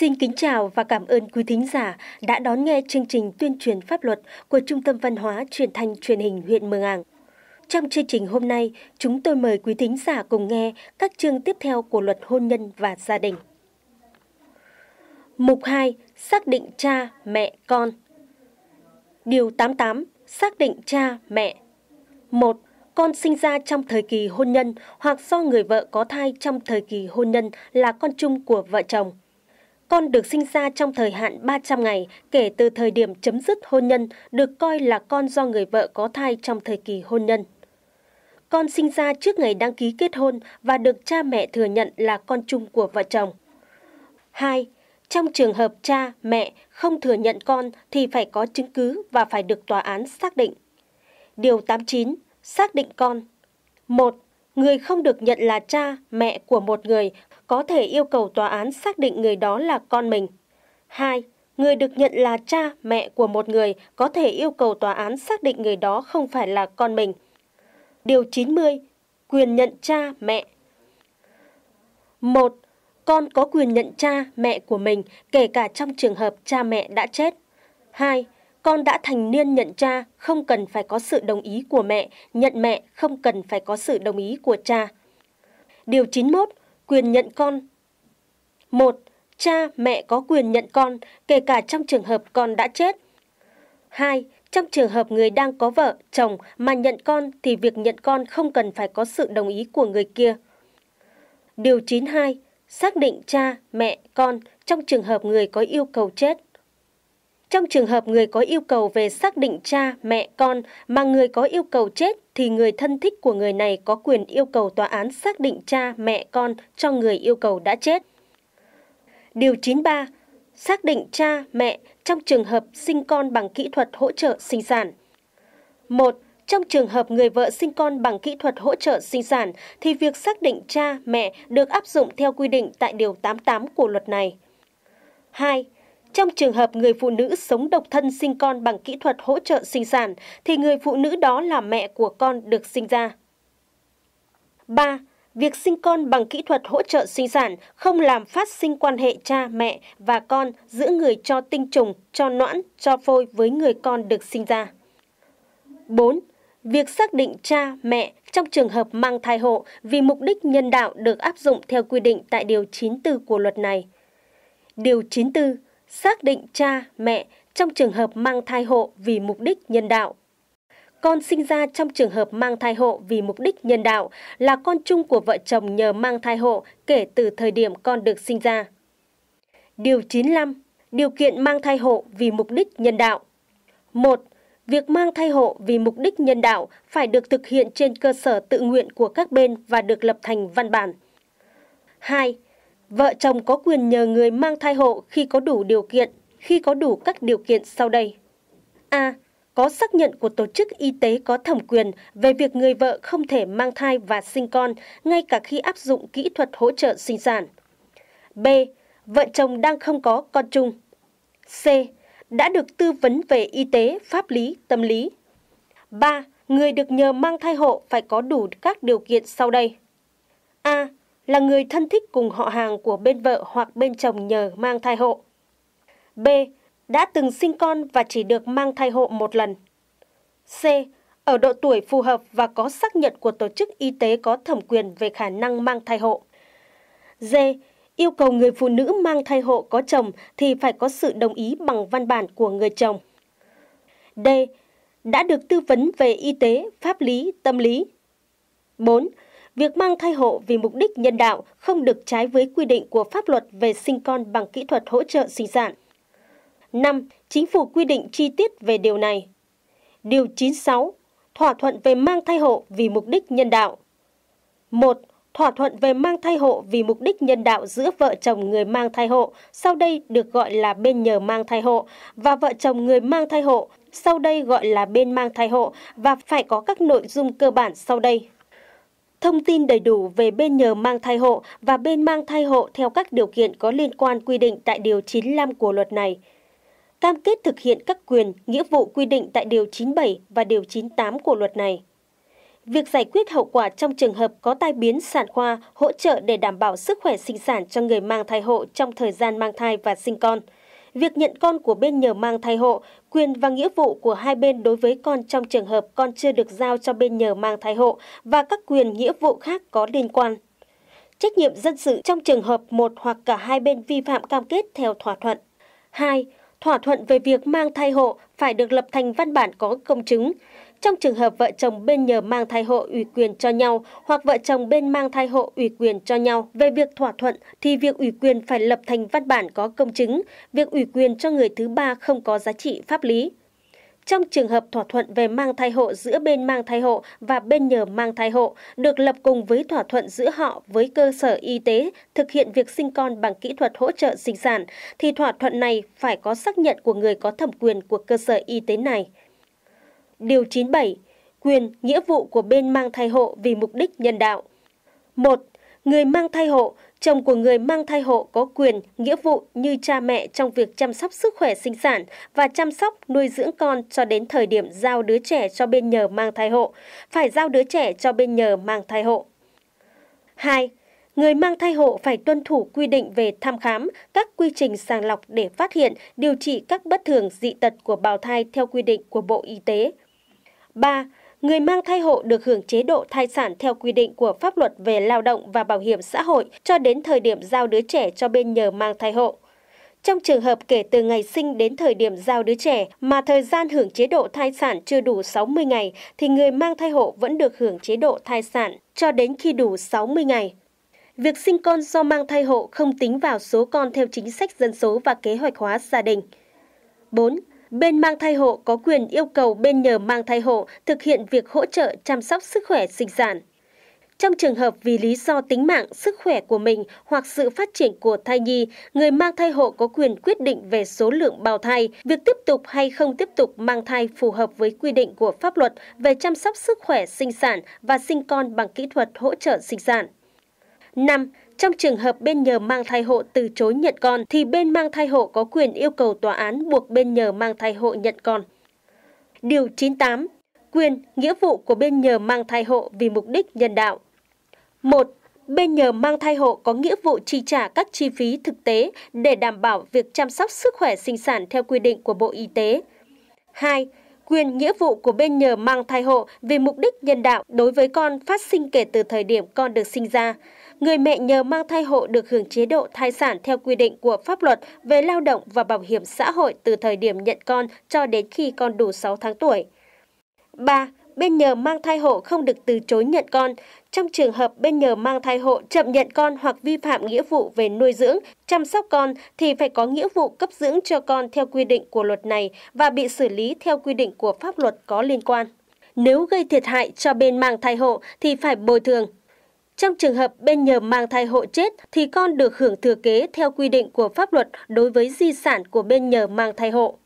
Xin kính chào và cảm ơn quý thính giả đã đón nghe chương trình tuyên truyền pháp luật của Trung tâm Văn hóa Truyền thanh Truyền hình huyện Mường Ảng. Trong chương trình hôm nay, chúng tôi mời quý thính giả cùng nghe các chương tiếp theo của luật hôn nhân và gia đình. Mục 2. Xác định cha, mẹ, con Điều 88. Xác định cha, mẹ 1 con sinh ra trong thời kỳ hôn nhân hoặc do người vợ có thai trong thời kỳ hôn nhân là con chung của vợ chồng. Con được sinh ra trong thời hạn 300 ngày kể từ thời điểm chấm dứt hôn nhân, được coi là con do người vợ có thai trong thời kỳ hôn nhân. Con sinh ra trước ngày đăng ký kết hôn và được cha mẹ thừa nhận là con chung của vợ chồng. 2. Trong trường hợp cha, mẹ không thừa nhận con thì phải có chứng cứ và phải được tòa án xác định. Điều 89. Xác định con. 1. Người không được nhận là cha, mẹ của một người có thể yêu cầu tòa án xác định người đó là con mình. 2. Người được nhận là cha, mẹ của một người có thể yêu cầu tòa án xác định người đó không phải là con mình. Điều 90. Quyền nhận cha, mẹ 1. Con có quyền nhận cha, mẹ của mình, kể cả trong trường hợp cha mẹ đã chết. 2. Con đã thành niên nhận cha, không cần phải có sự đồng ý của mẹ, nhận mẹ không cần phải có sự đồng ý của cha. Điều 91. Quyền nhận con một Cha, mẹ có quyền nhận con, kể cả trong trường hợp con đã chết. 2. Trong trường hợp người đang có vợ, chồng mà nhận con thì việc nhận con không cần phải có sự đồng ý của người kia. Điều 92. Xác định cha, mẹ, con trong trường hợp người có yêu cầu chết. Trong trường hợp người có yêu cầu về xác định cha, mẹ, con mà người có yêu cầu chết thì người thân thích của người này có quyền yêu cầu tòa án xác định cha, mẹ, con cho người yêu cầu đã chết. Điều 93. Xác định cha, mẹ trong trường hợp sinh con bằng kỹ thuật hỗ trợ sinh sản. 1. Trong trường hợp người vợ sinh con bằng kỹ thuật hỗ trợ sinh sản thì việc xác định cha, mẹ được áp dụng theo quy định tại Điều 88 của luật này. 2. Trong trường hợp người phụ nữ sống độc thân sinh con bằng kỹ thuật hỗ trợ sinh sản, thì người phụ nữ đó là mẹ của con được sinh ra. 3. Việc sinh con bằng kỹ thuật hỗ trợ sinh sản không làm phát sinh quan hệ cha, mẹ và con giữa người cho tinh trùng, cho noãn, cho phôi với người con được sinh ra. 4. Việc xác định cha, mẹ trong trường hợp mang thai hộ vì mục đích nhân đạo được áp dụng theo quy định tại Điều 94 của luật này. Điều 94 xác định cha, mẹ trong trường hợp mang thai hộ vì mục đích nhân đạo. Con sinh ra trong trường hợp mang thai hộ vì mục đích nhân đạo là con chung của vợ chồng nhờ mang thai hộ kể từ thời điểm con được sinh ra. Điều 95. Điều kiện mang thai hộ vì mục đích nhân đạo. 1. Việc mang thai hộ vì mục đích nhân đạo phải được thực hiện trên cơ sở tự nguyện của các bên và được lập thành văn bản. 2 vợ chồng có quyền nhờ người mang thai hộ khi có đủ điều kiện, khi có đủ các điều kiện sau đây. A. Có xác nhận của tổ chức y tế có thẩm quyền về việc người vợ không thể mang thai và sinh con ngay cả khi áp dụng kỹ thuật hỗ trợ sinh sản. B. Vợ chồng đang không có con chung. C. Đã được tư vấn về y tế, pháp lý, tâm lý. 3. Người được nhờ mang thai hộ phải có đủ các điều kiện sau đây. A là người thân thích cùng họ hàng của bên vợ hoặc bên chồng nhờ mang thai hộ. B. Đã từng sinh con và chỉ được mang thai hộ một lần. C. Ở độ tuổi phù hợp và có xác nhận của tổ chức y tế có thẩm quyền về khả năng mang thai hộ. D. Yêu cầu người phụ nữ mang thai hộ có chồng thì phải có sự đồng ý bằng văn bản của người chồng. D. Đã được tư vấn về y tế, pháp lý, tâm lý. 4 Việc mang thai hộ vì mục đích nhân đạo không được trái với quy định của pháp luật về sinh con bằng kỹ thuật hỗ trợ sinh sản. 5. Chính phủ quy định chi tiết về điều này. Điều 96. Thỏa thuận về mang thai hộ vì mục đích nhân đạo. 1. Thỏa thuận về mang thai hộ vì mục đích nhân đạo giữa vợ chồng người mang thai hộ, sau đây được gọi là bên nhờ mang thai hộ, và vợ chồng người mang thai hộ, sau đây gọi là bên mang thai hộ, và phải có các nội dung cơ bản sau đây thông tin đầy đủ về bên nhờ mang thai hộ và bên mang thai hộ theo các điều kiện có liên quan quy định tại Điều 95 của luật này. Cam kết thực hiện các quyền, nghĩa vụ quy định tại Điều 97 và Điều 98 của luật này. Việc giải quyết hậu quả trong trường hợp có tai biến sản khoa hỗ trợ để đảm bảo sức khỏe sinh sản cho người mang thai hộ trong thời gian mang thai và sinh con – việc nhận con của bên nhờ mang thai hộ, quyền và nghĩa vụ của hai bên đối với con trong trường hợp con chưa được giao cho bên nhờ mang thai hộ và các quyền nghĩa vụ khác có liên quan. Trách nhiệm dân sự trong trường hợp một hoặc cả hai bên vi phạm cam kết theo thỏa thuận. 2. Thỏa thuận về việc mang thai hộ phải được lập thành văn bản có công chứng, trong trường hợp vợ chồng bên nhờ mang thai hộ ủy quyền cho nhau hoặc vợ chồng bên mang thai hộ ủy quyền cho nhau về việc thỏa thuận thì việc ủy quyền phải lập thành văn bản có công chứng, việc ủy quyền cho người thứ ba không có giá trị pháp lý. Trong trường hợp thỏa thuận về mang thai hộ giữa bên mang thai hộ và bên nhờ mang thai hộ được lập cùng với thỏa thuận giữa họ với cơ sở y tế thực hiện việc sinh con bằng kỹ thuật hỗ trợ sinh sản thì thỏa thuận này phải có xác nhận của người có thẩm quyền của cơ sở y tế này. Điều 97, quyền, nghĩa vụ của bên mang thai hộ vì mục đích nhân đạo. 1. Người mang thai hộ, chồng của người mang thai hộ có quyền, nghĩa vụ như cha mẹ trong việc chăm sóc sức khỏe sinh sản và chăm sóc nuôi dưỡng con cho đến thời điểm giao đứa trẻ cho bên nhờ mang thai hộ, phải giao đứa trẻ cho bên nhờ mang thai hộ. 2. Người mang thai hộ phải tuân thủ quy định về thăm khám, các quy trình sàng lọc để phát hiện, điều trị các bất thường dị tật của bào thai theo quy định của Bộ Y tế. 3. Người mang thai hộ được hưởng chế độ thai sản theo quy định của pháp luật về lao động và bảo hiểm xã hội cho đến thời điểm giao đứa trẻ cho bên nhờ mang thai hộ. Trong trường hợp kể từ ngày sinh đến thời điểm giao đứa trẻ mà thời gian hưởng chế độ thai sản chưa đủ 60 ngày thì người mang thai hộ vẫn được hưởng chế độ thai sản cho đến khi đủ 60 ngày. Việc sinh con do mang thai hộ không tính vào số con theo chính sách dân số và kế hoạch hóa gia đình. 4 bên mang thai hộ có quyền yêu cầu bên nhờ mang thai hộ thực hiện việc hỗ trợ chăm sóc sức khỏe sinh sản. Trong trường hợp vì lý do tính mạng, sức khỏe của mình hoặc sự phát triển của thai nhi, người mang thai hộ có quyền quyết định về số lượng bào thai, việc tiếp tục hay không tiếp tục mang thai phù hợp với quy định của pháp luật về chăm sóc sức khỏe sinh sản và sinh con bằng kỹ thuật hỗ trợ sinh sản. 5. Trong trường hợp bên nhờ mang thai hộ từ chối nhận con, thì bên mang thai hộ có quyền yêu cầu tòa án buộc bên nhờ mang thai hộ nhận con. Điều 98. Quyền, nghĩa vụ của bên nhờ mang thai hộ vì mục đích nhân đạo. 1 bên nhờ mang thai hộ có nghĩa vụ chi trả các chi phí thực tế để đảm bảo việc chăm sóc sức khỏe sinh sản theo quy định của Bộ Y tế. 2. Quyền nghĩa vụ của bên nhờ mang thai hộ vì mục đích nhân đạo đối với con phát sinh kể từ thời điểm con được sinh ra người mẹ nhờ mang thai hộ được hưởng chế độ thai sản theo quy định của pháp luật về lao động và bảo hiểm xã hội từ thời điểm nhận con cho đến khi con đủ 6 tháng tuổi. 3. Bên nhờ mang thai hộ không được từ chối nhận con. Trong trường hợp bên nhờ mang thai hộ chậm nhận con hoặc vi phạm nghĩa vụ về nuôi dưỡng, chăm sóc con thì phải có nghĩa vụ cấp dưỡng cho con theo quy định của luật này và bị xử lý theo quy định của pháp luật có liên quan. Nếu gây thiệt hại cho bên mang thai hộ thì phải bồi thường trong trường hợp bên nhờ mang thai hộ chết thì con được hưởng thừa kế theo quy định của pháp luật đối với di sản của bên nhờ mang thai hộ.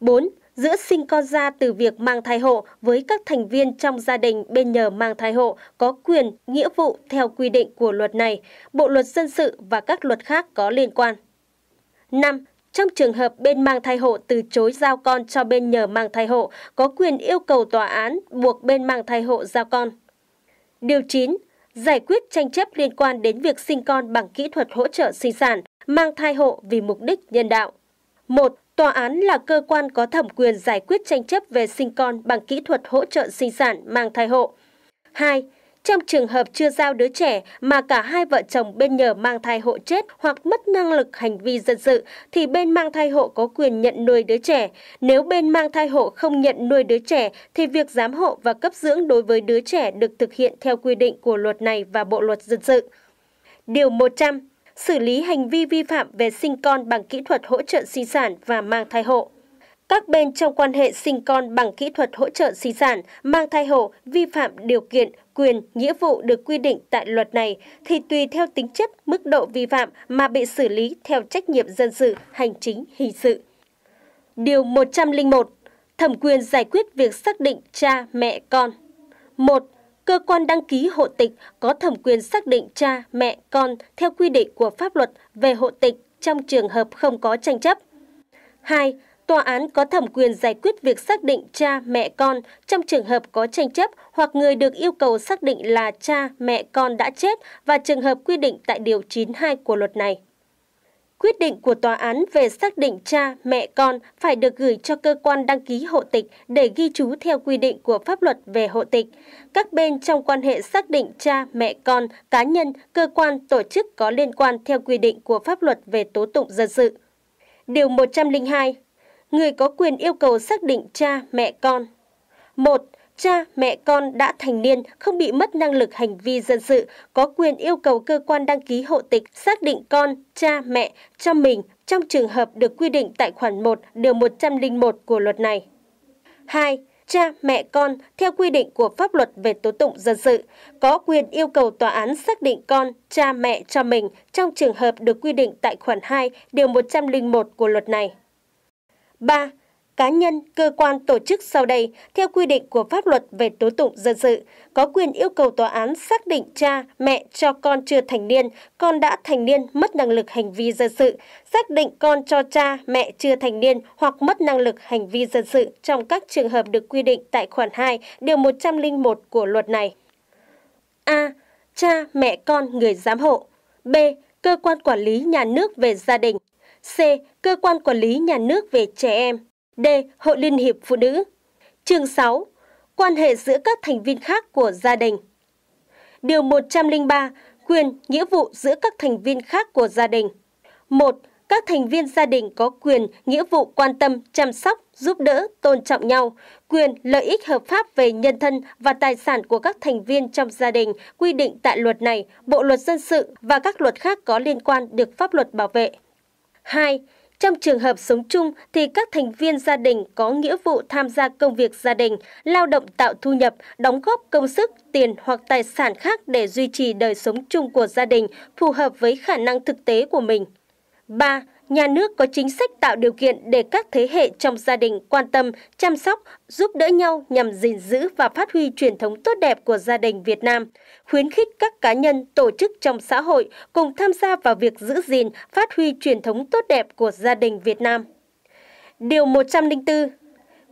4. Giữa sinh con ra từ việc mang thai hộ với các thành viên trong gia đình bên nhờ mang thai hộ có quyền, nghĩa vụ theo quy định của luật này, Bộ luật dân sự và các luật khác có liên quan. 5. Trong trường hợp bên mang thai hộ từ chối giao con cho bên nhờ mang thai hộ, có quyền yêu cầu tòa án buộc bên mang thai hộ giao con. Điều 9 giải quyết tranh chấp liên quan đến việc sinh con bằng kỹ thuật hỗ trợ sinh sản, mang thai hộ vì mục đích nhân đạo. 1. Tòa án là cơ quan có thẩm quyền giải quyết tranh chấp về sinh con bằng kỹ thuật hỗ trợ sinh sản mang thai hộ. 2. Trong trường hợp chưa giao đứa trẻ mà cả hai vợ chồng bên nhờ mang thai hộ chết hoặc mất năng lực hành vi dân sự, thì bên mang thai hộ có quyền nhận nuôi đứa trẻ. Nếu bên mang thai hộ không nhận nuôi đứa trẻ, thì việc giám hộ và cấp dưỡng đối với đứa trẻ được thực hiện theo quy định của luật này và Bộ Luật Dân sự. Điều 100. Xử lý hành vi vi phạm về sinh con bằng kỹ thuật hỗ trợ sinh sản và mang thai hộ. Các bên trong quan hệ sinh con bằng kỹ thuật hỗ trợ sinh sản, mang thai hộ vi phạm điều kiện, quyền, nghĩa vụ được quy định tại luật này thì tùy theo tính chất, mức độ vi phạm mà bị xử lý theo trách nhiệm dân sự, hành chính, hình sự. Điều 101. Thẩm quyền giải quyết việc xác định cha, mẹ, con. 1 cơ quan đăng ký hộ tịch có thẩm quyền xác định cha, mẹ, con theo quy định của pháp luật về hộ tịch trong trường hợp không có tranh chấp. 2 tòa án có thẩm quyền giải quyết việc xác định cha, mẹ con trong trường hợp có tranh chấp hoặc người được yêu cầu xác định là cha, mẹ con đã chết và trường hợp quy định tại Điều 92 của luật này. Quyết định của tòa án về xác định cha, mẹ con phải được gửi cho cơ quan đăng ký hộ tịch để ghi chú theo quy định của pháp luật về hộ tịch. Các bên trong quan hệ xác định cha, mẹ con, cá nhân, cơ quan, tổ chức có liên quan theo quy định của pháp luật về tố tụng dân sự. Điều 102 người có quyền yêu cầu xác định cha, mẹ con. một Cha, mẹ con đã thành niên, không bị mất năng lực hành vi dân sự, có quyền yêu cầu cơ quan đăng ký hộ tịch xác định con, cha, mẹ cho mình trong trường hợp được quy định tại khoản 1, điều 101 của luật này. 2 cha, mẹ con theo quy định của pháp luật về tố tụng dân sự, có quyền yêu cầu tòa án xác định con, cha mẹ cho mình trong trường hợp được quy định tại khoản 2, điều 101 của luật này. 3. Cá nhân, cơ quan, tổ chức sau đây, theo quy định của pháp luật về tố tụng dân sự, có quyền yêu cầu tòa án xác định cha, mẹ cho con chưa thành niên, con đã thành niên mất năng lực hành vi dân sự, xác định con cho cha, mẹ chưa thành niên hoặc mất năng lực hành vi dân sự trong các trường hợp được quy định tại khoản 2, điều 101 của luật này. A. Cha, mẹ con người giám hộ. B. Cơ quan quản lý nhà nước về gia đình. C. Cơ quan quản lý nhà nước về trẻ em. D. Hội Liên hiệp Phụ nữ. Chương 6. Quan hệ giữa các thành viên khác của gia đình. Điều 103. Quyền, nghĩa vụ giữa các thành viên khác của gia đình. 1. Các thành viên gia đình có quyền, nghĩa vụ quan tâm, chăm sóc, giúp đỡ, tôn trọng nhau. Quyền, lợi ích hợp pháp về nhân thân và tài sản của các thành viên trong gia đình quy định tại luật này, Bộ luật dân sự và các luật khác có liên quan được pháp luật bảo vệ. 2. Trong trường hợp sống chung thì các thành viên gia đình có nghĩa vụ tham gia công việc gia đình, lao động tạo thu nhập, đóng góp công sức, tiền hoặc tài sản khác để duy trì đời sống chung của gia đình phù hợp với khả năng thực tế của mình. 3 nhà nước có chính sách tạo điều kiện để các thế hệ trong gia đình quan tâm, chăm sóc, giúp đỡ nhau nhằm gìn giữ và phát huy truyền thống tốt đẹp của gia đình Việt Nam, khuyến khích các cá nhân, tổ chức trong xã hội cùng tham gia vào việc giữ gìn, phát huy truyền thống tốt đẹp của gia đình Việt Nam. Điều 104.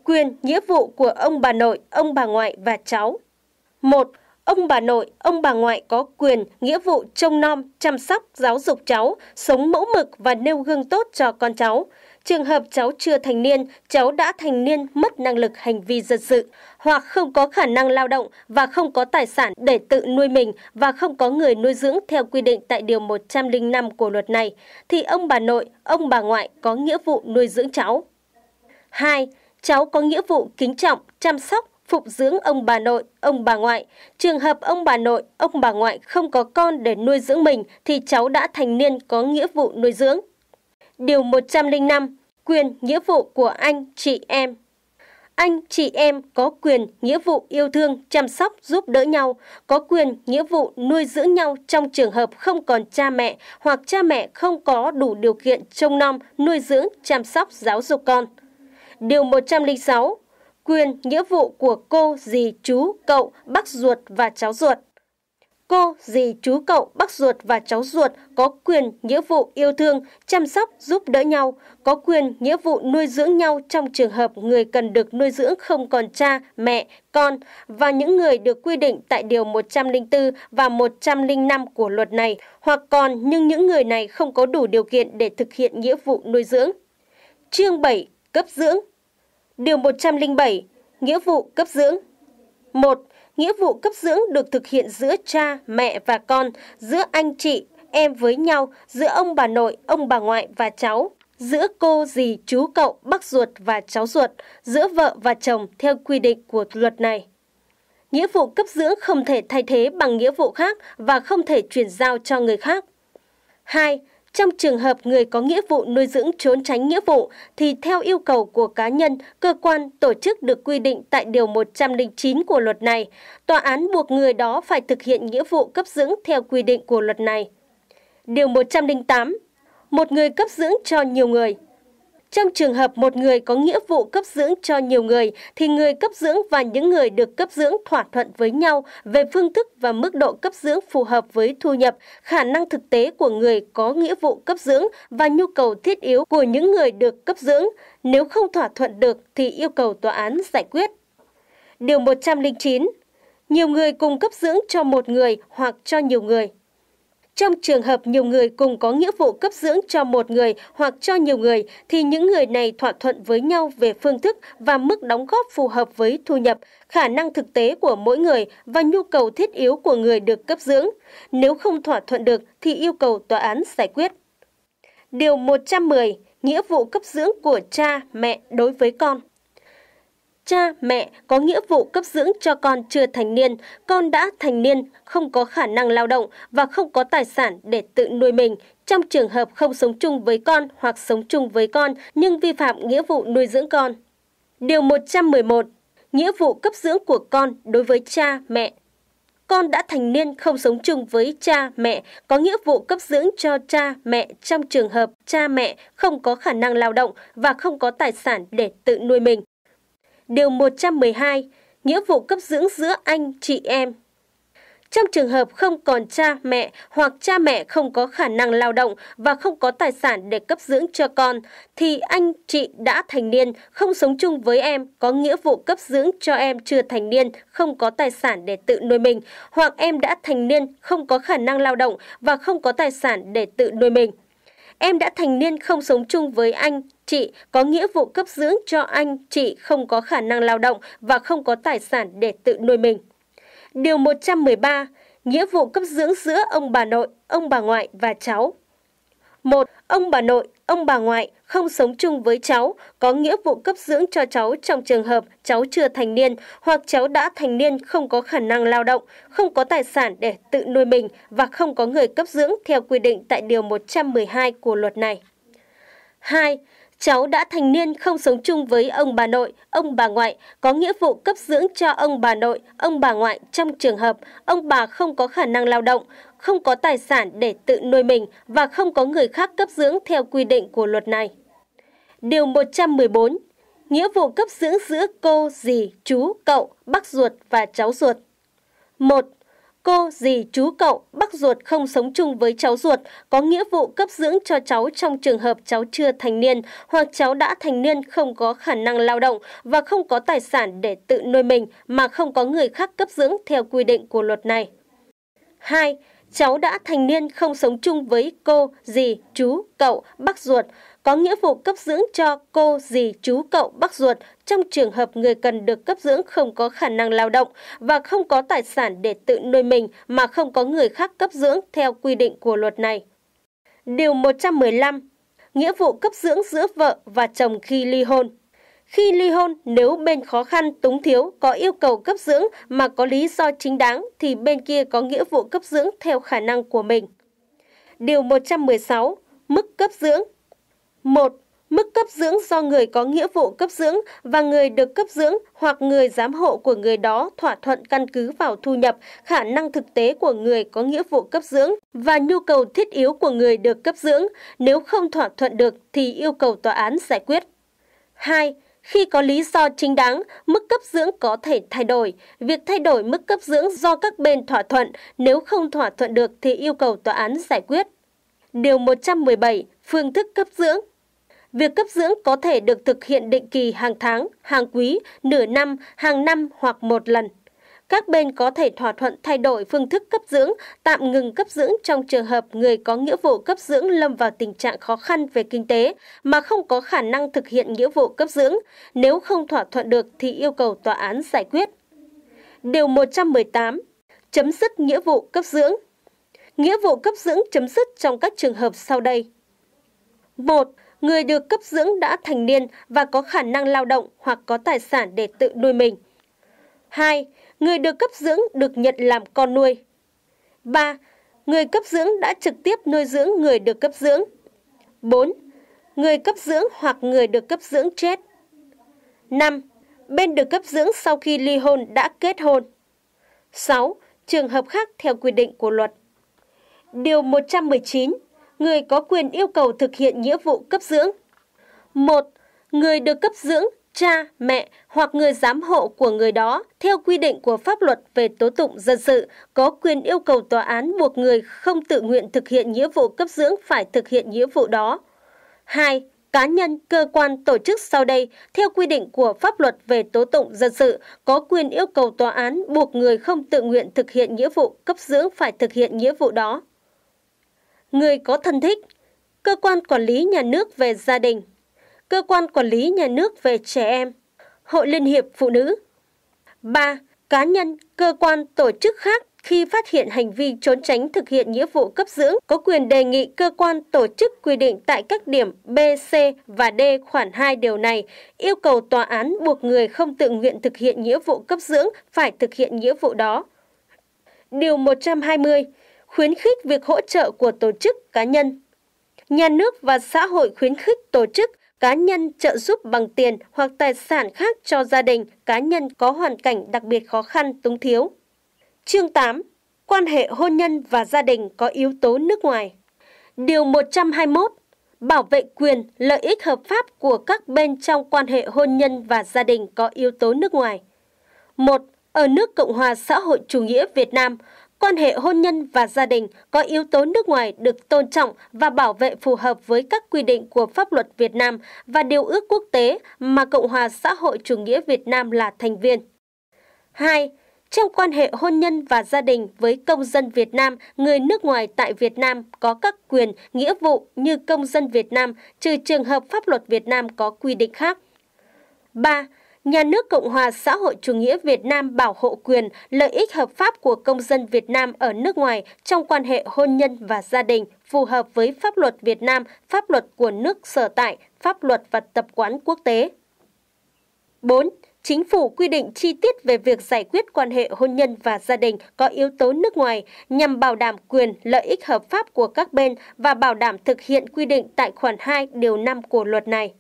Quyền, nghĩa vụ của ông bà nội, ông bà ngoại và cháu. 1 ông bà nội, ông bà ngoại có quyền, nghĩa vụ trông nom, chăm sóc, giáo dục cháu, sống mẫu mực và nêu gương tốt cho con cháu. Trường hợp cháu chưa thành niên, cháu đã thành niên mất năng lực hành vi dân sự, hoặc không có khả năng lao động và không có tài sản để tự nuôi mình và không có người nuôi dưỡng theo quy định tại Điều 105 của luật này, thì ông bà nội, ông bà ngoại có nghĩa vụ nuôi dưỡng cháu. 2. Cháu có nghĩa vụ kính trọng, chăm sóc, phục dưỡng ông bà nội, ông bà ngoại. Trường hợp ông bà nội, ông bà ngoại không có con để nuôi dưỡng mình thì cháu đã thành niên có nghĩa vụ nuôi dưỡng. Điều 105. Quyền, nghĩa vụ của anh, chị em anh, chị em có quyền, nghĩa vụ yêu thương, chăm sóc, giúp đỡ nhau, có quyền, nghĩa vụ nuôi dưỡng nhau trong trường hợp không còn cha mẹ hoặc cha mẹ không có đủ điều kiện trông nom, nuôi dưỡng, chăm sóc, giáo dục con. Điều 106 quyền, nghĩa vụ của cô, dì, chú, cậu, bác ruột và cháu ruột. Cô, dì, chú, cậu, bác ruột và cháu ruột có quyền, nghĩa vụ yêu thương, chăm sóc, giúp đỡ nhau, có quyền, nghĩa vụ nuôi dưỡng nhau trong trường hợp người cần được nuôi dưỡng không còn cha, mẹ, con và những người được quy định tại Điều 104 và 105 của luật này hoặc còn nhưng những người này không có đủ điều kiện để thực hiện nghĩa vụ nuôi dưỡng. Chương 7. Cấp dưỡng Điều 107, nghĩa vụ cấp dưỡng. 1. Nghĩa vụ cấp dưỡng được thực hiện giữa cha, mẹ và con, giữa anh chị, em với nhau, giữa ông bà nội, ông bà ngoại và cháu, giữa cô, dì, chú cậu, bác ruột và cháu ruột, giữa vợ và chồng theo quy định của luật này. Nghĩa vụ cấp dưỡng không thể thay thế bằng nghĩa vụ khác và không thể chuyển giao cho người khác. 2. Trong trường hợp người có nghĩa vụ nuôi dưỡng trốn tránh nghĩa vụ thì theo yêu cầu của cá nhân, cơ quan, tổ chức được quy định tại Điều 109 của luật này, tòa án buộc người đó phải thực hiện nghĩa vụ cấp dưỡng theo quy định của luật này. Điều 108. Một người cấp dưỡng cho nhiều người trong trường hợp một người có nghĩa vụ cấp dưỡng cho nhiều người, thì người cấp dưỡng và những người được cấp dưỡng thỏa thuận với nhau về phương thức và mức độ cấp dưỡng phù hợp với thu nhập, khả năng thực tế của người có nghĩa vụ cấp dưỡng và nhu cầu thiết yếu của những người được cấp dưỡng. Nếu không thỏa thuận được thì yêu cầu tòa án giải quyết. Điều 109. Nhiều người cùng cấp dưỡng cho một người hoặc cho nhiều người. Trong trường hợp nhiều người cùng có nghĩa vụ cấp dưỡng cho một người hoặc cho nhiều người, thì những người này thỏa thuận với nhau về phương thức và mức đóng góp phù hợp với thu nhập, khả năng thực tế của mỗi người và nhu cầu thiết yếu của người được cấp dưỡng. Nếu không thỏa thuận được thì yêu cầu tòa án giải quyết. Điều 110. Nghĩa vụ cấp dưỡng của cha, mẹ đối với con cha, mẹ có nghĩa vụ cấp dưỡng cho con chưa thành niên, con đã thành niên, không có khả năng lao động và không có tài sản để tự nuôi mình. Trong trường hợp không sống chung với con hoặc sống chung với con nhưng vi phạm nghĩa vụ nuôi dưỡng con. Điều 111. Nghĩa vụ cấp dưỡng của con đối với cha, mẹ con đã thành niên không sống chung với cha mẹ có nghĩa vụ cấp dưỡng cho cha mẹ trong trường hợp cha mẹ không có khả năng lao động và không có tài sản để tự nuôi mình điều 112, nghĩa vụ cấp dưỡng giữa anh, chị em. Trong trường hợp không còn cha mẹ hoặc cha mẹ không có khả năng lao động và không có tài sản để cấp dưỡng cho con, thì anh chị đã thành niên không sống chung với em có nghĩa vụ cấp dưỡng cho em chưa thành niên không có tài sản để tự nuôi mình, hoặc em đã thành niên không có khả năng lao động và không có tài sản để tự nuôi mình. Em đã thành niên không sống chung với anh, chị có nghĩa vụ cấp dưỡng cho anh, chị không có khả năng lao động và không có tài sản để tự nuôi mình. Điều 113. Nghĩa vụ cấp dưỡng giữa ông bà nội, ông bà ngoại và cháu. 1. Ông bà nội ông bà ngoại không sống chung với cháu có nghĩa vụ cấp dưỡng cho cháu trong trường hợp cháu chưa thành niên hoặc cháu đã thành niên không có khả năng lao động, không có tài sản để tự nuôi mình và không có người cấp dưỡng theo quy định tại Điều 112 của luật này. 2. Cháu đã thành niên không sống chung với ông bà nội, ông bà ngoại, có nghĩa vụ cấp dưỡng cho ông bà nội, ông bà ngoại trong trường hợp ông bà không có khả năng lao động, không có tài sản để tự nuôi mình và không có người khác cấp dưỡng theo quy định của luật này. Điều 114. Nghĩa vụ cấp dưỡng giữa cô, dì, chú, cậu, bác ruột và cháu ruột. 1. Cô, dì, chú, cậu, bác ruột không sống chung với cháu ruột có nghĩa vụ cấp dưỡng cho cháu trong trường hợp cháu chưa thành niên hoặc cháu đã thành niên không có khả năng lao động và không có tài sản để tự nuôi mình mà không có người khác cấp dưỡng theo quy định của luật này. 2 cháu đã thành niên không sống chung với cô, dì, chú, cậu, bác ruột, có nghĩa vụ cấp dưỡng cho cô, dì, chú, cậu, bác ruột trong trường hợp người cần được cấp dưỡng không có khả năng lao động và không có tài sản để tự nuôi mình mà không có người khác cấp dưỡng theo quy định của luật này. Điều 115. Nghĩa vụ cấp dưỡng giữa vợ và chồng khi ly hôn. Khi ly hôn, nếu bên khó khăn, túng thiếu, có yêu cầu cấp dưỡng mà có lý do chính đáng thì bên kia có nghĩa vụ cấp dưỡng theo khả năng của mình. Điều 116. Mức cấp dưỡng 1. Mức cấp dưỡng do người có nghĩa vụ cấp dưỡng và người được cấp dưỡng hoặc người giám hộ của người đó thỏa thuận căn cứ vào thu nhập, khả năng thực tế của người có nghĩa vụ cấp dưỡng và nhu cầu thiết yếu của người được cấp dưỡng. Nếu không thỏa thuận được thì yêu cầu tòa án giải quyết. 2. Khi có lý do chính đáng, mức cấp dưỡng có thể thay đổi. Việc thay đổi mức cấp dưỡng do các bên thỏa thuận, nếu không thỏa thuận được thì yêu cầu tòa án giải quyết. Điều 117. Phương thức cấp dưỡng Việc cấp dưỡng có thể được thực hiện định kỳ hàng tháng, hàng quý, nửa năm, hàng năm hoặc một lần các bên có thể thỏa thuận thay đổi phương thức cấp dưỡng, tạm ngừng cấp dưỡng trong trường hợp người có nghĩa vụ cấp dưỡng lâm vào tình trạng khó khăn về kinh tế mà không có khả năng thực hiện nghĩa vụ cấp dưỡng. Nếu không thỏa thuận được thì yêu cầu tòa án giải quyết. Điều 118. Chấm dứt nghĩa vụ cấp dưỡng. Nghĩa vụ cấp dưỡng chấm dứt trong các trường hợp sau đây. 1 người được cấp dưỡng đã thành niên và có khả năng lao động hoặc có tài sản để tự nuôi mình. 2 người được cấp dưỡng được nhận làm con nuôi. 3. Người cấp dưỡng đã trực tiếp nuôi dưỡng người được cấp dưỡng. 4. Người cấp dưỡng hoặc người được cấp dưỡng chết. 5. Bên được cấp dưỡng sau khi ly hôn đã kết hôn. 6. Trường hợp khác theo quy định của luật. Điều 119. Người có quyền yêu cầu thực hiện nghĩa vụ cấp dưỡng. 1. Người được cấp dưỡng cha, mẹ hoặc người giám hộ của người đó theo quy định của pháp luật về tố tụng dân sự có quyền yêu cầu tòa án buộc người không tự nguyện thực hiện nghĩa vụ cấp dưỡng phải thực hiện nghĩa vụ đó. 2. Cá nhân, cơ quan, tổ chức sau đây theo quy định của pháp luật về tố tụng dân sự có quyền yêu cầu tòa án buộc người không tự nguyện thực hiện nghĩa vụ cấp dưỡng phải thực hiện nghĩa vụ đó. Người có thân thích, cơ quan quản lý nhà nước về gia đình cơ quan quản lý nhà nước về trẻ em, Hội Liên hiệp Phụ nữ. 3. Cá nhân, cơ quan, tổ chức khác khi phát hiện hành vi trốn tránh thực hiện nghĩa vụ cấp dưỡng có quyền đề nghị cơ quan tổ chức quy định tại các điểm B, C và D khoản 2 điều này yêu cầu tòa án buộc người không tự nguyện thực hiện nghĩa vụ cấp dưỡng phải thực hiện nghĩa vụ đó. Điều 120 khuyến khích việc hỗ trợ của tổ chức cá nhân. Nhà nước và xã hội khuyến khích tổ chức, cá nhân trợ giúp bằng tiền hoặc tài sản khác cho gia đình, cá nhân có hoàn cảnh đặc biệt khó khăn, túng thiếu. Chương 8. Quan hệ hôn nhân và gia đình có yếu tố nước ngoài. Điều 121. Bảo vệ quyền, lợi ích hợp pháp của các bên trong quan hệ hôn nhân và gia đình có yếu tố nước ngoài. 1. Ở nước Cộng hòa xã hội chủ nghĩa Việt Nam, quan hệ hôn nhân và gia đình có yếu tố nước ngoài được tôn trọng và bảo vệ phù hợp với các quy định của pháp luật Việt Nam và điều ước quốc tế mà Cộng hòa xã hội chủ nghĩa Việt Nam là thành viên. 2. Trong quan hệ hôn nhân và gia đình với công dân Việt Nam, người nước ngoài tại Việt Nam có các quyền, nghĩa vụ như công dân Việt Nam, trừ trường hợp pháp luật Việt Nam có quy định khác. 3. Nhà nước Cộng hòa xã hội chủ nghĩa Việt Nam bảo hộ quyền, lợi ích hợp pháp của công dân Việt Nam ở nước ngoài trong quan hệ hôn nhân và gia đình phù hợp với pháp luật Việt Nam, pháp luật của nước sở tại, pháp luật và tập quán quốc tế. 4. Chính phủ quy định chi tiết về việc giải quyết quan hệ hôn nhân và gia đình có yếu tố nước ngoài nhằm bảo đảm quyền, lợi ích hợp pháp của các bên và bảo đảm thực hiện quy định tại khoản 2 điều 5 của luật này.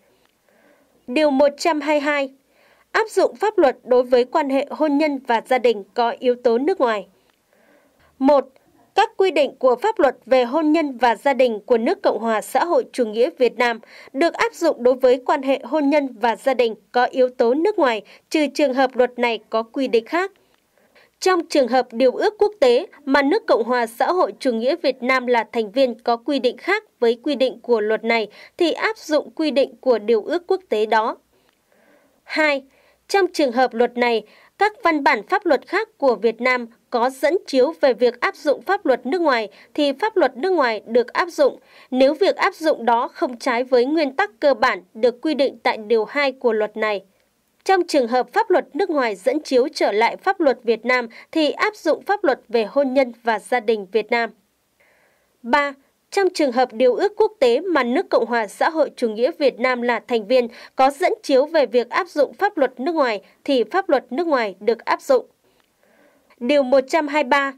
Điều 122 áp dụng pháp luật đối với quan hệ hôn nhân và gia đình có yếu tố nước ngoài. 1. Các quy định của pháp luật về hôn nhân và gia đình của nước Cộng hòa xã hội chủ nghĩa Việt Nam được áp dụng đối với quan hệ hôn nhân và gia đình có yếu tố nước ngoài, trừ trường hợp luật này có quy định khác. Trong trường hợp điều ước quốc tế mà nước Cộng hòa xã hội chủ nghĩa Việt Nam là thành viên có quy định khác với quy định của luật này thì áp dụng quy định của điều ước quốc tế đó. 2 trong trường hợp luật này, các văn bản pháp luật khác của Việt Nam có dẫn chiếu về việc áp dụng pháp luật nước ngoài thì pháp luật nước ngoài được áp dụng nếu việc áp dụng đó không trái với nguyên tắc cơ bản được quy định tại điều 2 của luật này. Trong trường hợp pháp luật nước ngoài dẫn chiếu trở lại pháp luật Việt Nam thì áp dụng pháp luật về hôn nhân và gia đình Việt Nam. 3 trong trường hợp điều ước quốc tế mà nước Cộng hòa xã hội chủ nghĩa Việt Nam là thành viên có dẫn chiếu về việc áp dụng pháp luật nước ngoài thì pháp luật nước ngoài được áp dụng. Điều 123.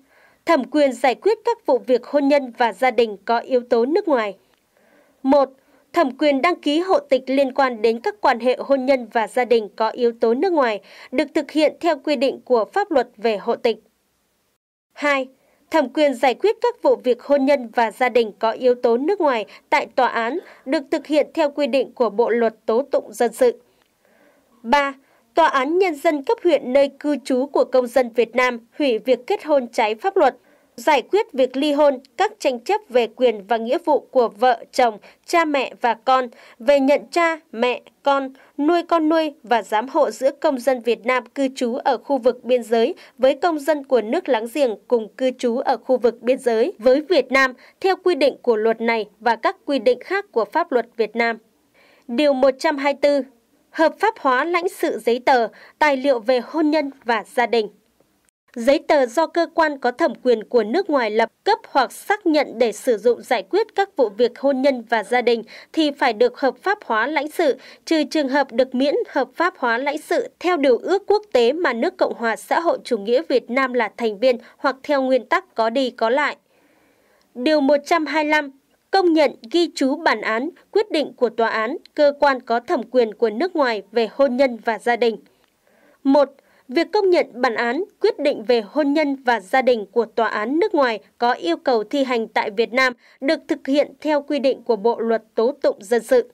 Thẩm quyền giải quyết các vụ việc hôn nhân và gia đình có yếu tố nước ngoài. 1. Thẩm quyền đăng ký hộ tịch liên quan đến các quan hệ hôn nhân và gia đình có yếu tố nước ngoài được thực hiện theo quy định của pháp luật về hộ tịch. 2. Thẩm quyền giải quyết các vụ việc hôn nhân và gia đình có yếu tố nước ngoài tại tòa án được thực hiện theo quy định của Bộ Luật Tố Tụng Dân sự. 3. Tòa án Nhân dân cấp huyện nơi cư trú của công dân Việt Nam hủy việc kết hôn trái pháp luật giải quyết việc ly hôn, các tranh chấp về quyền và nghĩa vụ của vợ, chồng, cha mẹ và con, về nhận cha, mẹ, con, nuôi con nuôi và giám hộ giữa công dân Việt Nam cư trú ở khu vực biên giới với công dân của nước láng giềng cùng cư trú ở khu vực biên giới với Việt Nam theo quy định của luật này và các quy định khác của pháp luật Việt Nam. Điều 124. Hợp pháp hóa lãnh sự giấy tờ, tài liệu về hôn nhân và gia đình giấy tờ do cơ quan có thẩm quyền của nước ngoài lập cấp hoặc xác nhận để sử dụng giải quyết các vụ việc hôn nhân và gia đình thì phải được hợp pháp hóa lãnh sự, trừ trường hợp được miễn hợp pháp hóa lãnh sự theo điều ước quốc tế mà nước Cộng hòa xã hội chủ nghĩa Việt Nam là thành viên hoặc theo nguyên tắc có đi có lại. Điều 125 công nhận ghi chú bản án, quyết định của tòa án, cơ quan có thẩm quyền của nước ngoài về hôn nhân và gia đình. 1. Việc công nhận bản án quyết định về hôn nhân và gia đình của tòa án nước ngoài có yêu cầu thi hành tại Việt Nam được thực hiện theo quy định của Bộ luật tố tụng dân sự.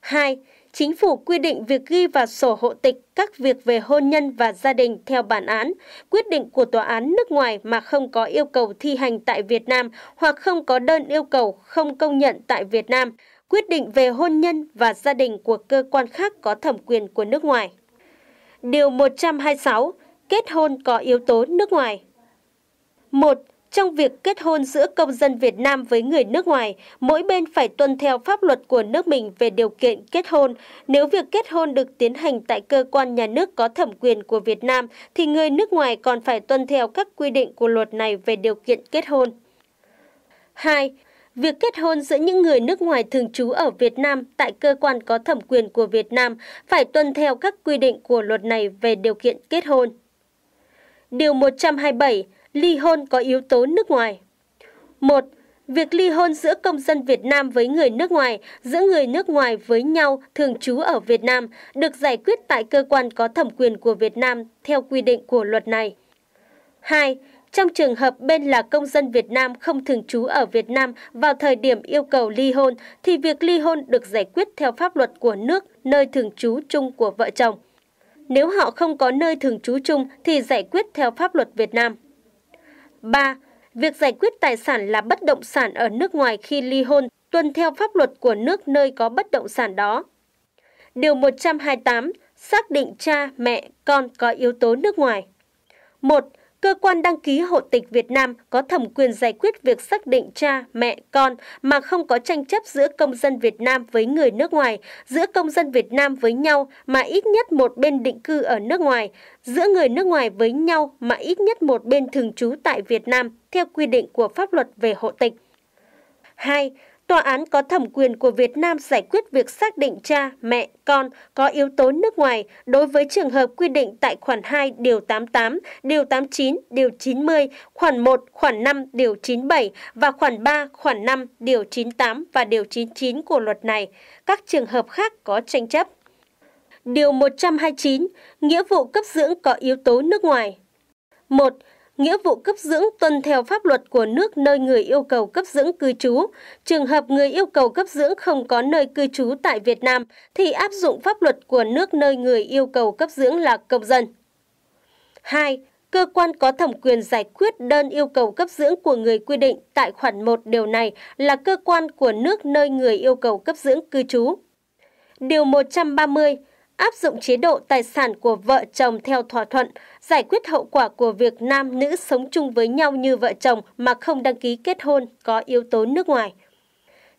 2. Chính phủ quy định việc ghi vào sổ hộ tịch các việc về hôn nhân và gia đình theo bản án, quyết định của tòa án nước ngoài mà không có yêu cầu thi hành tại Việt Nam hoặc không có đơn yêu cầu không công nhận tại Việt Nam, quyết định về hôn nhân và gia đình của cơ quan khác có thẩm quyền của nước ngoài. Điều 126. Kết hôn có yếu tố nước ngoài. 1. Trong việc kết hôn giữa công dân Việt Nam với người nước ngoài, mỗi bên phải tuân theo pháp luật của nước mình về điều kiện kết hôn. Nếu việc kết hôn được tiến hành tại cơ quan nhà nước có thẩm quyền của Việt Nam, thì người nước ngoài còn phải tuân theo các quy định của luật này về điều kiện kết hôn. 2. Việc kết hôn giữa những người nước ngoài thường trú ở Việt Nam tại cơ quan có thẩm quyền của Việt Nam phải tuân theo các quy định của luật này về điều kiện kết hôn. Điều 127. Ly hôn có yếu tố nước ngoài. 1. Việc ly hôn giữa công dân Việt Nam với người nước ngoài, giữa người nước ngoài với nhau thường trú ở Việt Nam được giải quyết tại cơ quan có thẩm quyền của Việt Nam theo quy định của luật này. 2. Trong trường hợp bên là công dân Việt Nam không thường trú ở Việt Nam vào thời điểm yêu cầu ly hôn, thì việc ly hôn được giải quyết theo pháp luật của nước nơi thường trú chung của vợ chồng. Nếu họ không có nơi thường trú chung thì giải quyết theo pháp luật Việt Nam. 3. Việc giải quyết tài sản là bất động sản ở nước ngoài khi ly hôn tuân theo pháp luật của nước nơi có bất động sản đó. Điều 128 xác định cha, mẹ, con có yếu tố nước ngoài. 1. Cơ quan đăng ký hộ tịch Việt Nam có thẩm quyền giải quyết việc xác định cha, mẹ, con mà không có tranh chấp giữa công dân Việt Nam với người nước ngoài, giữa công dân Việt Nam với nhau mà ít nhất một bên định cư ở nước ngoài, giữa người nước ngoài với nhau mà ít nhất một bên thường trú tại Việt Nam theo quy định của pháp luật về hộ tịch. 2. Tòa án có thẩm quyền của Việt Nam giải quyết việc xác định cha, mẹ, con có yếu tố nước ngoài đối với trường hợp quy định tại khoản 2 điều 88, điều 89, điều 90, khoản 1, khoản 5 điều 97 và khoản 3, khoản 5 điều 98 và điều 99 của luật này, các trường hợp khác có tranh chấp. Điều 129, nghĩa vụ cấp dưỡng có yếu tố nước ngoài. 1 nghĩa vụ cấp dưỡng tuân theo pháp luật của nước nơi người yêu cầu cấp dưỡng cư trú. Trường hợp người yêu cầu cấp dưỡng không có nơi cư trú tại Việt Nam thì áp dụng pháp luật của nước nơi người yêu cầu cấp dưỡng là công dân. 2. Cơ quan có thẩm quyền giải quyết đơn yêu cầu cấp dưỡng của người quy định tại khoản 1 điều này là cơ quan của nước nơi người yêu cầu cấp dưỡng cư trú. Điều 130 áp dụng chế độ tài sản của vợ chồng theo thỏa thuận, giải quyết hậu quả của việc nam nữ sống chung với nhau như vợ chồng mà không đăng ký kết hôn có yếu tố nước ngoài.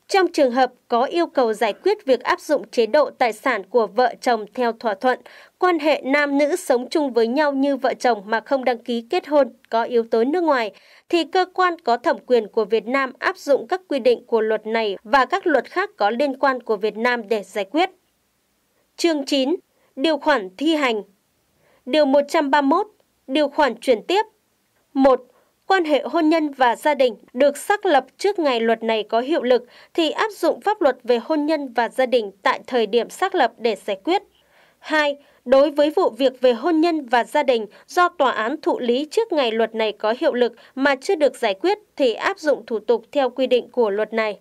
Trong trường hợp có yêu cầu giải quyết việc áp dụng chế độ tài sản của vợ chồng theo thỏa thuận, quan hệ nam nữ sống chung với nhau như vợ chồng mà không đăng ký kết hôn có yếu tố nước ngoài, thì cơ quan có thẩm quyền của Việt Nam áp dụng các quy định của luật này và các luật khác có liên quan của Việt Nam để giải quyết. Chương 9. Điều khoản thi hành Điều 131. Điều khoản chuyển tiếp 1. Quan hệ hôn nhân và gia đình được xác lập trước ngày luật này có hiệu lực thì áp dụng pháp luật về hôn nhân và gia đình tại thời điểm xác lập để giải quyết. 2. Đối với vụ việc về hôn nhân và gia đình do tòa án thụ lý trước ngày luật này có hiệu lực mà chưa được giải quyết thì áp dụng thủ tục theo quy định của luật này.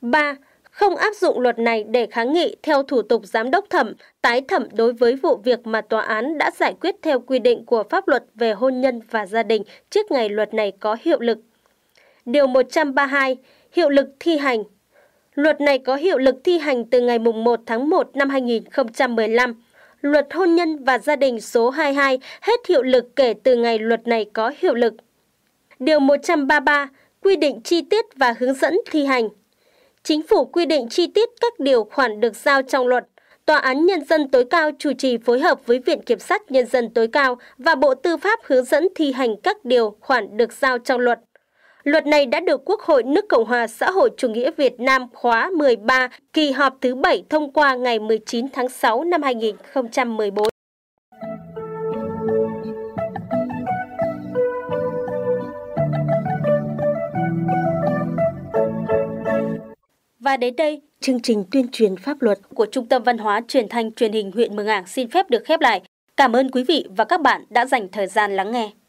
3 không áp dụng luật này để kháng nghị theo thủ tục giám đốc thẩm, tái thẩm đối với vụ việc mà tòa án đã giải quyết theo quy định của pháp luật về hôn nhân và gia đình trước ngày luật này có hiệu lực. Điều 132, hiệu lực thi hành. Luật này có hiệu lực thi hành từ ngày 1 tháng 1 năm 2015. Luật hôn nhân và gia đình số 22 hết hiệu lực kể từ ngày luật này có hiệu lực. Điều 133, quy định chi tiết và hướng dẫn thi hành. Chính phủ quy định chi tiết các điều khoản được giao trong luật. Tòa án Nhân dân tối cao chủ trì phối hợp với Viện Kiểm sát Nhân dân tối cao và Bộ Tư pháp hướng dẫn thi hành các điều khoản được giao trong luật. Luật này đã được Quốc hội nước Cộng hòa xã hội chủ nghĩa Việt Nam khóa 13 kỳ họp thứ 7 thông qua ngày 19 tháng 6 năm 2014. Và đến đây, chương trình tuyên truyền pháp luật của Trung tâm Văn hóa Truyền thanh Truyền hình huyện Mường Ảng xin phép được khép lại. Cảm ơn quý vị và các bạn đã dành thời gian lắng nghe.